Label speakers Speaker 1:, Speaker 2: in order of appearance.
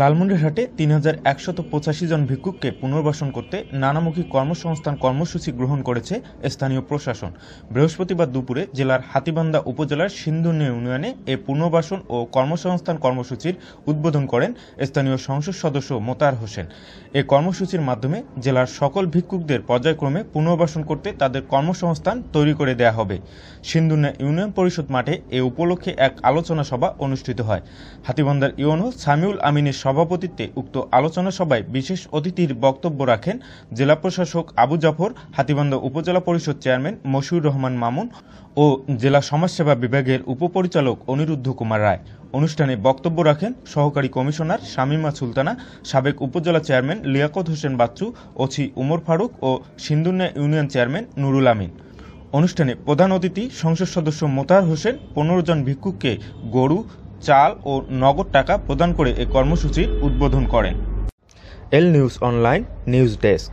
Speaker 1: লালমনিরহাটে তিন হাজার একশত পঁচাশি জন ভিক্ষুককে পুনর্বাসন করতে নানামুখী কর্মসংস্থান কর্মসূচি গ্রহণ করেছে স্থানীয় প্রশাসন বৃহস্পতিবার দুপুরে জেলার হাতিবান্দা উপজেলার সিন্ধুন্য ইউনিয়নে এ পুনর্বাসন ও কর্মসংস্থান কর্মসূচির উদ্বোধন করেন স্থানীয় সংসদ সদস্য মোতার হোসেন এ কর্মসূচির মাধ্যমে জেলার সকল ভিক্ষুকদের পর্যায়ক্রমে পুনর্বাসন করতে তাদের কর্মসংস্থান তৈরি করে দেয়া হবে সিন্ধুন্যা ইউনিয়ন পরিষদ মাঠে এ উপলক্ষে এক আলোচনা সভা অনুষ্ঠিত হয় হাতিবান্দার ইউনো সামিউল আমিনের সভাপতিত্বে উক্ত আলোচনা সভায় বিশেষ অতিথির বক্তব্য রাখেন জেলা প্রশাসক আবু জাফর হাতিবান্ধ উপজেলা পরিষদ চেয়ারম্যান মশিউর রহমান মামুন ও জেলা সমাজসেবা বিভাগের উপপরিচালক অনিরুদ্ধ কুমার রায় অনুষ্ঠানে বক্তব্য রাখেন সহকারী কমিশনার শামীমা সুলতানা সাবেক উপজেলা চেয়ারম্যান লিয়াকত হোসেন বাচ্চু ওছি উমর ফারুক ও সিন্ধুন্যা ইউনিয়ন চেয়ারম্যান নুরুল আমিন অনুষ্ঠানে প্রধান অতিথি সংসদ সদস্য মোতার হোসেন পনেরো জন ভিক্ষুককে গরু চাল ও নগদ টাকা প্রদান করে এ কর্মসূচির উদ্বোধন করেন L news online news desk